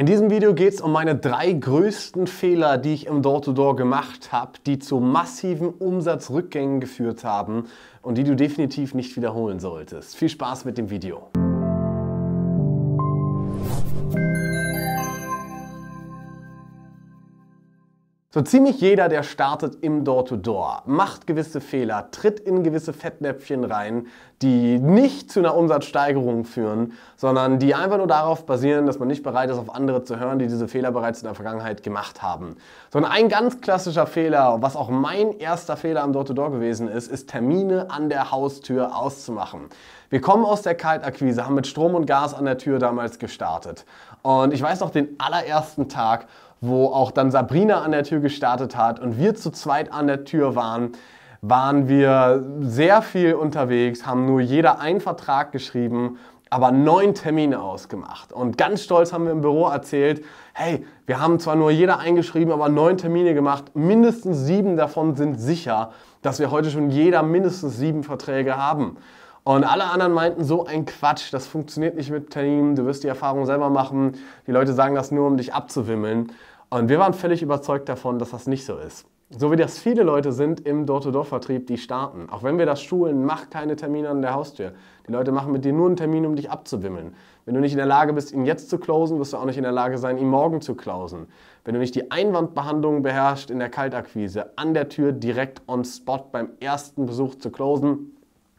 In diesem Video geht es um meine drei größten Fehler, die ich im Door-to-Door -Door gemacht habe, die zu massiven Umsatzrückgängen geführt haben und die du definitiv nicht wiederholen solltest. Viel Spaß mit dem Video. So ziemlich jeder, der startet im Door-to-Door, -Door, macht gewisse Fehler, tritt in gewisse Fettnäpfchen rein, die nicht zu einer Umsatzsteigerung führen, sondern die einfach nur darauf basieren, dass man nicht bereit ist, auf andere zu hören, die diese Fehler bereits in der Vergangenheit gemacht haben. So ein ganz klassischer Fehler, was auch mein erster Fehler am Door-to-Door -Door gewesen ist, ist Termine an der Haustür auszumachen. Wir kommen aus der Kaltakquise, haben mit Strom und Gas an der Tür damals gestartet. Und ich weiß noch den allerersten Tag, wo auch dann Sabrina an der Tür gestartet hat und wir zu zweit an der Tür waren, waren wir sehr viel unterwegs, haben nur jeder einen Vertrag geschrieben, aber neun Termine ausgemacht. Und ganz stolz haben wir im Büro erzählt, hey, wir haben zwar nur jeder eingeschrieben, aber neun Termine gemacht, mindestens sieben davon sind sicher, dass wir heute schon jeder mindestens sieben Verträge haben. Und alle anderen meinten, so ein Quatsch, das funktioniert nicht mit Terminen, du wirst die Erfahrung selber machen, die Leute sagen das nur, um dich abzuwimmeln. Und wir waren völlig überzeugt davon, dass das nicht so ist. So wie das viele Leute sind im Door-to-Door-Vertrieb, die starten. Auch wenn wir das schulen, mach keine Termine an der Haustür. Die Leute machen mit dir nur einen Termin, um dich abzuwimmeln. Wenn du nicht in der Lage bist, ihn jetzt zu closen, wirst du auch nicht in der Lage sein, ihn morgen zu closen. Wenn du nicht die Einwandbehandlung beherrschst in der Kaltakquise, an der Tür direkt on spot beim ersten Besuch zu closen,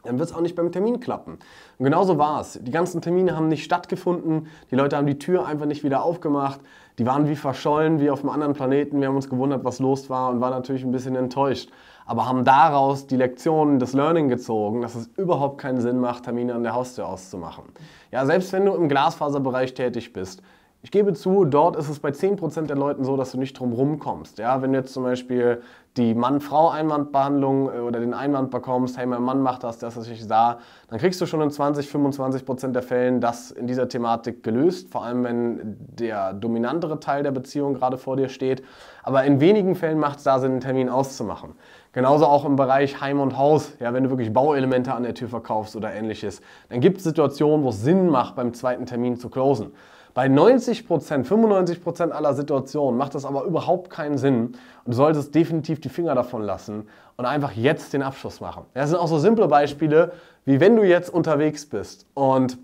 dann wird es auch nicht beim Termin klappen. Und genauso war es. Die ganzen Termine haben nicht stattgefunden, die Leute haben die Tür einfach nicht wieder aufgemacht, die waren wie verschollen, wie auf einem anderen Planeten. Wir haben uns gewundert, was los war und waren natürlich ein bisschen enttäuscht, aber haben daraus die Lektionen, des Learning gezogen, dass es überhaupt keinen Sinn macht, Termine an der Haustür auszumachen. Ja, selbst wenn du im Glasfaserbereich tätig bist, ich gebe zu, dort ist es bei 10% der Leuten so, dass du nicht drum rumkommst. Ja, wenn du jetzt zum Beispiel die Mann-Frau-Einwandbehandlung äh, oder den Einwand bekommst, hey, mein Mann macht das, das ist nicht sah, dann kriegst du schon in 20, 25 der Fällen das in dieser Thematik gelöst, vor allem wenn der dominantere Teil der Beziehung gerade vor dir steht. Aber in wenigen Fällen macht es da Sinn, einen Termin auszumachen. Genauso auch im Bereich Heim und Haus. Ja, wenn du wirklich Bauelemente an der Tür verkaufst oder ähnliches, dann gibt es Situationen, wo es Sinn macht, beim zweiten Termin zu closen. Bei 90%, 95% aller Situationen macht das aber überhaupt keinen Sinn und du solltest definitiv die Finger davon lassen und einfach jetzt den Abschluss machen. Das sind auch so simple Beispiele, wie wenn du jetzt unterwegs bist und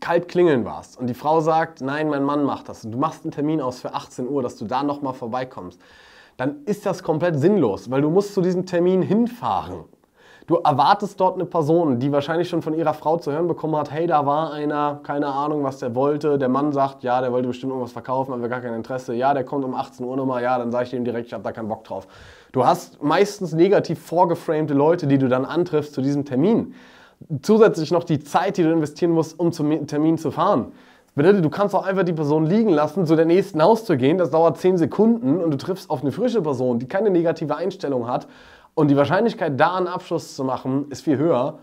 kalt klingeln warst und die Frau sagt, nein, mein Mann macht das und du machst einen Termin aus für 18 Uhr, dass du da nochmal vorbeikommst, dann ist das komplett sinnlos, weil du musst zu diesem Termin hinfahren. Du erwartest dort eine Person, die wahrscheinlich schon von ihrer Frau zu hören bekommen hat, hey, da war einer, keine Ahnung, was der wollte. Der Mann sagt, ja, der wollte bestimmt irgendwas verkaufen, aber gar kein Interesse. Ja, der kommt um 18 Uhr nochmal, ja, dann sage ich dem direkt, ich habe da keinen Bock drauf. Du hast meistens negativ vorgeframte Leute, die du dann antriffst zu diesem Termin. Zusätzlich noch die Zeit, die du investieren musst, um zum Termin zu fahren. Bedeutet, du kannst auch einfach die Person liegen lassen, zu der nächsten auszugehen. das dauert 10 Sekunden und du triffst auf eine frische Person, die keine negative Einstellung hat und die Wahrscheinlichkeit, da einen Abschluss zu machen, ist viel höher.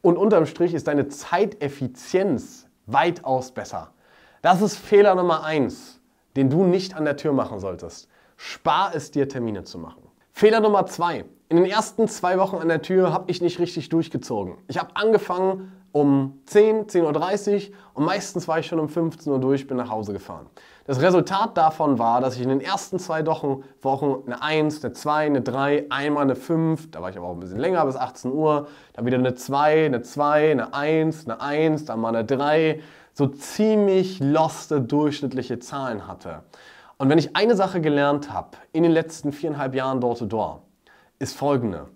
Und unterm Strich ist deine Zeiteffizienz weitaus besser. Das ist Fehler Nummer eins, den du nicht an der Tür machen solltest. Spar es dir, Termine zu machen. Fehler Nummer zwei. In den ersten zwei Wochen an der Tür habe ich nicht richtig durchgezogen. Ich habe angefangen um 10, 10.30 Uhr und meistens war ich schon um 15 Uhr durch, bin nach Hause gefahren. Das Resultat davon war, dass ich in den ersten zwei Wochen, Wochen eine 1, eine 2, eine 3, einmal eine 5, da war ich aber auch ein bisschen länger bis 18 Uhr, dann wieder eine 2, eine 2, eine 1, eine 1, dann mal eine 3, so ziemlich loste durchschnittliche Zahlen hatte. Und wenn ich eine Sache gelernt habe in den letzten viereinhalb Jahren dort to door -Door, ist folgende.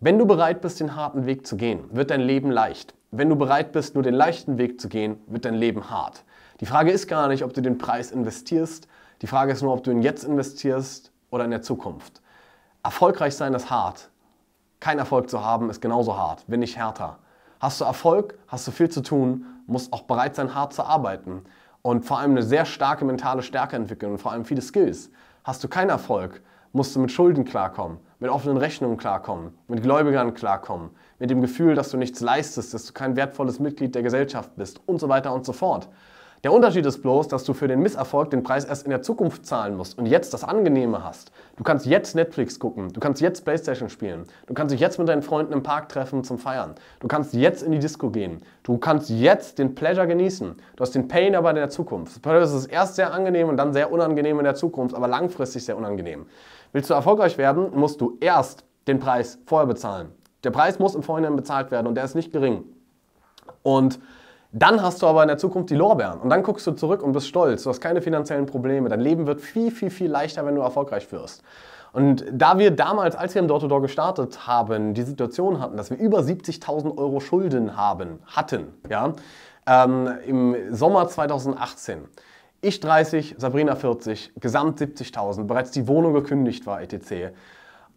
Wenn du bereit bist, den harten Weg zu gehen, wird dein Leben leicht. Wenn du bereit bist, nur den leichten Weg zu gehen, wird dein Leben hart. Die Frage ist gar nicht, ob du den Preis investierst. Die Frage ist nur, ob du ihn jetzt investierst oder in der Zukunft. Erfolgreich sein ist hart. Kein Erfolg zu haben ist genauso hart, wenn nicht härter. Hast du Erfolg, hast du viel zu tun, musst auch bereit sein, hart zu arbeiten und vor allem eine sehr starke mentale Stärke entwickeln und vor allem viele Skills. Hast du keinen Erfolg, musst du mit Schulden klarkommen, mit offenen Rechnungen klarkommen, mit Gläubigern klarkommen, mit dem Gefühl, dass du nichts leistest, dass du kein wertvolles Mitglied der Gesellschaft bist und so weiter und so fort. Der Unterschied ist bloß, dass du für den Misserfolg den Preis erst in der Zukunft zahlen musst und jetzt das Angenehme hast. Du kannst jetzt Netflix gucken, du kannst jetzt Playstation spielen, du kannst dich jetzt mit deinen Freunden im Park treffen zum Feiern, du kannst jetzt in die Disco gehen, du kannst jetzt den Pleasure genießen. Du hast den Pain aber in der Zukunft. Das ist erst sehr angenehm und dann sehr unangenehm in der Zukunft, aber langfristig sehr unangenehm. Willst du erfolgreich werden, musst du erst den Preis vorher bezahlen. Der Preis muss im Vorhinein bezahlt werden und der ist nicht gering. Und dann hast du aber in der Zukunft die Lorbeeren und dann guckst du zurück und bist stolz. Du hast keine finanziellen Probleme. Dein Leben wird viel, viel, viel leichter, wenn du erfolgreich wirst. Und da wir damals, als wir im Door-to-Door gestartet haben, die Situation hatten, dass wir über 70.000 Euro Schulden haben, hatten, ja, ähm, im Sommer 2018, ich 30, Sabrina 40, gesamt 70.000, bereits die Wohnung gekündigt war, etc.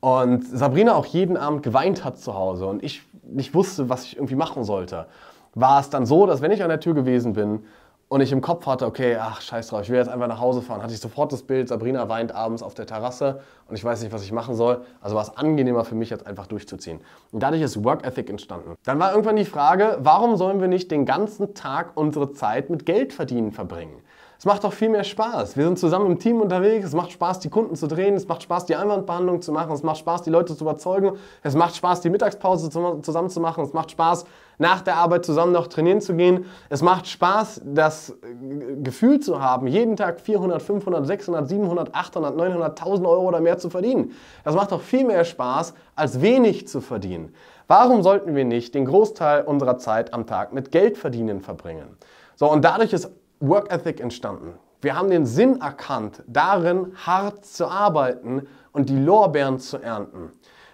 Und Sabrina auch jeden Abend geweint hat zu Hause und ich nicht wusste, was ich irgendwie machen sollte war es dann so, dass wenn ich an der Tür gewesen bin und ich im Kopf hatte, okay, ach scheiß drauf, ich will jetzt einfach nach Hause fahren, hatte ich sofort das Bild, Sabrina weint abends auf der Terrasse und ich weiß nicht, was ich machen soll. Also war es angenehmer für mich, jetzt einfach durchzuziehen. Und dadurch ist Work Ethic entstanden. Dann war irgendwann die Frage, warum sollen wir nicht den ganzen Tag unsere Zeit mit Geld verdienen verbringen? Es macht doch viel mehr Spaß. Wir sind zusammen im Team unterwegs. Es macht Spaß, die Kunden zu drehen. Es macht Spaß, die Einwandbehandlung zu machen. Es macht Spaß, die Leute zu überzeugen. Es macht Spaß, die Mittagspause zusammen zu machen. Es macht Spaß, nach der Arbeit zusammen noch trainieren zu gehen. Es macht Spaß, das äh, Gefühl zu haben, jeden Tag 400, 500, 600, 700, 800, 900, 1000 Euro oder mehr zu verdienen. Das macht doch viel mehr Spaß, als wenig zu verdienen. Warum sollten wir nicht den Großteil unserer Zeit am Tag mit Geld verdienen verbringen? So, und dadurch ist Work Ethic entstanden. Wir haben den Sinn erkannt, darin hart zu arbeiten und die Lorbeeren zu ernten.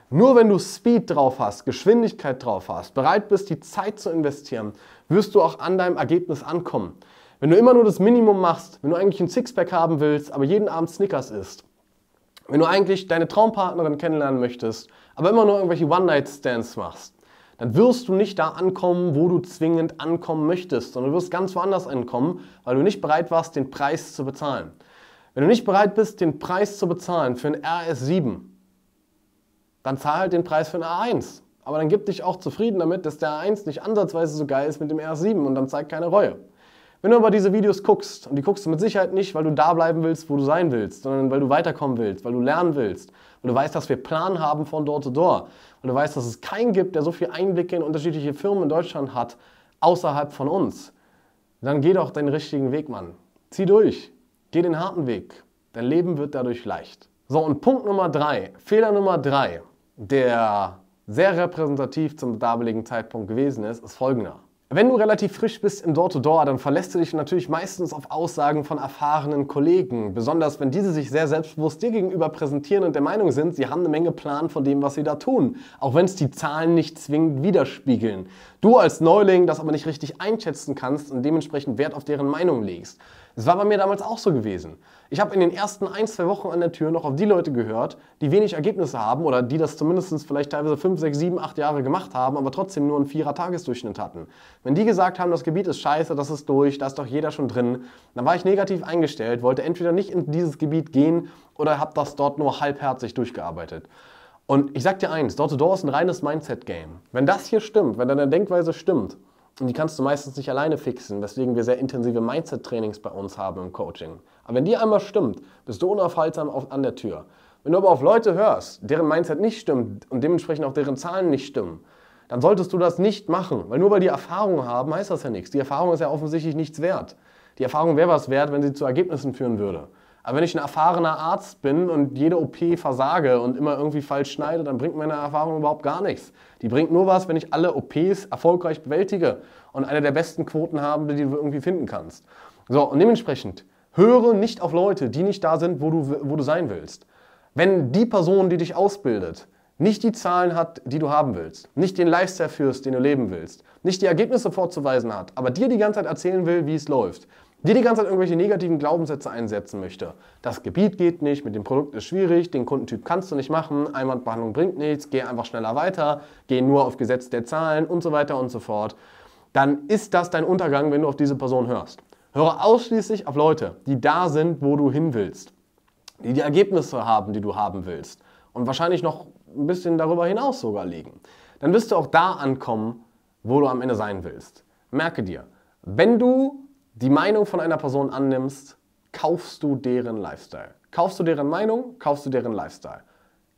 Nur wenn du Speed drauf hast, Geschwindigkeit drauf hast, bereit bist, die Zeit zu investieren, wirst du auch an deinem Ergebnis ankommen. Wenn du immer nur das Minimum machst, wenn du eigentlich ein Sixpack haben willst, aber jeden Abend Snickers isst, wenn du eigentlich deine Traumpartnerin kennenlernen möchtest, aber immer nur irgendwelche One-Night-Stands machst, dann wirst du nicht da ankommen, wo du zwingend ankommen möchtest, sondern du wirst ganz woanders ankommen, weil du nicht bereit warst, den Preis zu bezahlen. Wenn du nicht bereit bist, den Preis zu bezahlen für ein RS7, dann zahl halt den Preis für ein A1. Aber dann gib dich auch zufrieden damit, dass der A1 nicht ansatzweise so geil ist mit dem RS7 und dann zeig keine Reue. Wenn du aber diese Videos guckst, und die guckst du mit Sicherheit nicht, weil du da bleiben willst, wo du sein willst, sondern weil du weiterkommen willst, weil du lernen willst, weil du weißt, dass wir Plan haben von Door to Door, weil du weißt, dass es keinen gibt, der so viel Einblicke in unterschiedliche Firmen in Deutschland hat, außerhalb von uns, dann geh doch deinen richtigen Weg, Mann. Zieh durch, geh den harten Weg. Dein Leben wird dadurch leicht. So, und Punkt Nummer drei, Fehler Nummer drei, der sehr repräsentativ zum damaligen Zeitpunkt gewesen ist, ist folgender. Wenn du relativ frisch bist im Door-to-Door, dann verlässt du dich natürlich meistens auf Aussagen von erfahrenen Kollegen, besonders wenn diese sich sehr selbstbewusst dir gegenüber präsentieren und der Meinung sind, sie haben eine Menge Plan von dem, was sie da tun, auch wenn es die Zahlen nicht zwingend widerspiegeln. Du als Neuling das aber nicht richtig einschätzen kannst und dementsprechend Wert auf deren Meinung legst. Es war bei mir damals auch so gewesen. Ich habe in den ersten ein, zwei Wochen an der Tür noch auf die Leute gehört, die wenig Ergebnisse haben oder die das zumindest vielleicht teilweise fünf, sechs, sieben, acht Jahre gemacht haben, aber trotzdem nur einen Vierer-Tagesdurchschnitt hatten. Wenn die gesagt haben, das Gebiet ist scheiße, das ist durch, da ist doch jeder schon drin, dann war ich negativ eingestellt, wollte entweder nicht in dieses Gebiet gehen oder habe das dort nur halbherzig durchgearbeitet. Und ich sag dir eins, Door-to-Door -door ist ein reines Mindset-Game. Wenn das hier stimmt, wenn deine Denkweise stimmt, und die kannst du meistens nicht alleine fixen, weswegen wir sehr intensive Mindset-Trainings bei uns haben im Coaching. Aber wenn die einmal stimmt, bist du unaufhaltsam auf, an der Tür. Wenn du aber auf Leute hörst, deren Mindset nicht stimmt und dementsprechend auch deren Zahlen nicht stimmen, dann solltest du das nicht machen. Weil nur weil die Erfahrung haben, heißt das ja nichts. Die Erfahrung ist ja offensichtlich nichts wert. Die Erfahrung wäre was wert, wenn sie zu Ergebnissen führen würde. Aber wenn ich ein erfahrener Arzt bin und jede OP versage und immer irgendwie falsch schneide, dann bringt meine Erfahrung überhaupt gar nichts. Die bringt nur was, wenn ich alle OPs erfolgreich bewältige und eine der besten Quoten habe, die du irgendwie finden kannst. So, und dementsprechend, höre nicht auf Leute, die nicht da sind, wo du, wo du sein willst. Wenn die Person, die dich ausbildet, nicht die Zahlen hat, die du haben willst, nicht den Lifestyle führst, den du leben willst, nicht die Ergebnisse vorzuweisen hat, aber dir die ganze Zeit erzählen will, wie es läuft, dir die ganze Zeit irgendwelche negativen Glaubenssätze einsetzen möchte. Das Gebiet geht nicht, mit dem Produkt ist schwierig, den Kundentyp kannst du nicht machen, Einwandbehandlung bringt nichts, geh einfach schneller weiter, geh nur auf Gesetz der Zahlen und so weiter und so fort, dann ist das dein Untergang, wenn du auf diese Person hörst. Höre ausschließlich auf Leute, die da sind, wo du hin willst, die die Ergebnisse haben, die du haben willst und wahrscheinlich noch ein bisschen darüber hinaus sogar liegen. Dann wirst du auch da ankommen, wo du am Ende sein willst. Merke dir, wenn du die Meinung von einer Person annimmst, kaufst du deren Lifestyle. Kaufst du deren Meinung, kaufst du deren Lifestyle.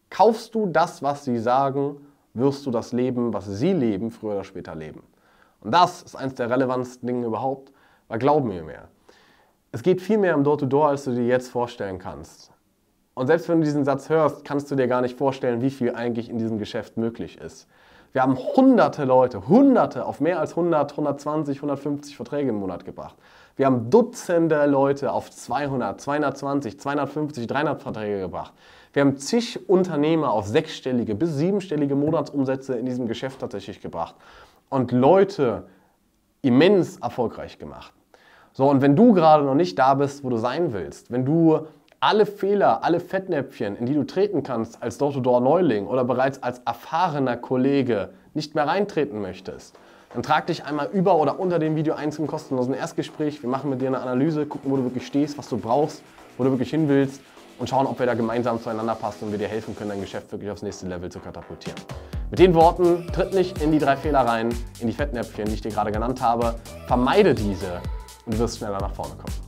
Kaufst du das, was sie sagen, wirst du das Leben, was sie leben, früher oder später leben. Und das ist eines der relevantesten Dinge überhaupt, weil glauben wir mehr. Es geht viel mehr im Door-to-Door, -Door, als du dir jetzt vorstellen kannst. Und selbst wenn du diesen Satz hörst, kannst du dir gar nicht vorstellen, wie viel eigentlich in diesem Geschäft möglich ist. Wir haben hunderte Leute, hunderte auf mehr als 100, 120, 150 Verträge im Monat gebracht. Wir haben Dutzende Leute auf 200, 220, 250, 300 Verträge gebracht. Wir haben zig Unternehmer auf sechsstellige bis siebenstellige Monatsumsätze in diesem Geschäft tatsächlich gebracht und Leute immens erfolgreich gemacht. So, und wenn du gerade noch nicht da bist, wo du sein willst, wenn du alle Fehler, alle Fettnäpfchen, in die du treten kannst als Door-to-Door-Neuling oder bereits als erfahrener Kollege nicht mehr reintreten möchtest, dann trag dich einmal über oder unter dem Video ein zum kostenlosen Erstgespräch. Wir machen mit dir eine Analyse, gucken, wo du wirklich stehst, was du brauchst, wo du wirklich hin willst und schauen, ob wir da gemeinsam zueinander passen und wir dir helfen können, dein Geschäft wirklich aufs nächste Level zu katapultieren. Mit den Worten, tritt nicht in die drei Fehler rein, in die Fettnäpfchen, die ich dir gerade genannt habe, vermeide diese und du wirst schneller nach vorne kommen.